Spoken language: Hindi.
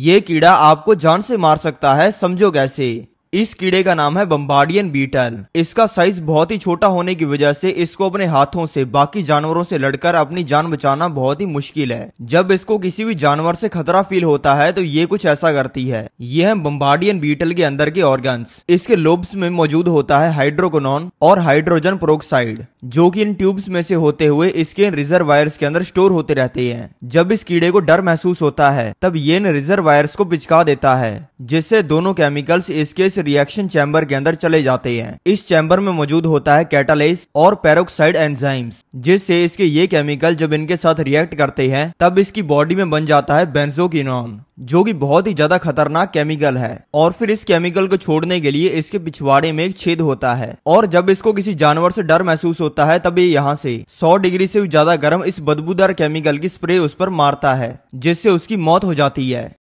ये कीड़ा आपको जान से मार सकता है समझो कैसे इस कीड़े का नाम है बम्बार्डियन बीटल इसका साइज बहुत ही छोटा होने की वजह से इसको अपने हाथों से बाकी जानवरों से लड़कर अपनी जान बचाना बहुत ही मुश्किल है जब इसको किसी भी जानवर से खतरा फील होता है तो ये कुछ ऐसा करती है ये है बम्बार्डियन बीटल के अंदर के ऑर्गन्स इसके लोब्स में मौजूद होता है हाइड्रोकोनॉन और हाइड्रोजन प्रोक्साइड जो की इन ट्यूब्स में से होते हुए इसके रिजर्व वायरस के अंदर स्टोर होते रहते हैं जब इस कीड़े को डर महसूस होता है तब ये इन वायरस को पिचका देता है जिससे दोनों केमिकल्स इसके रिएक्शन चैम्बर के अंदर चले जाते हैं इस चैम्बर में मौजूद होता है कैटालाइज और पेरोक्साइड एंजाइम्स जिससे इसके ये केमिकल जब इनके साथ रिएक्ट करते हैं तब इसकी बॉडी में बन जाता है बेंजोकिनॉन जो कि बहुत ही ज्यादा खतरनाक केमिकल है और फिर इस केमिकल को छोड़ने के लिए इसके पिछवाड़े में एक छेद होता है और जब इसको किसी जानवर से डर महसूस होता है तब ये यहाँ से 100 डिग्री से भी ज्यादा गर्म इस बदबूदार केमिकल की स्प्रे उस पर मारता है जिससे उसकी मौत हो जाती है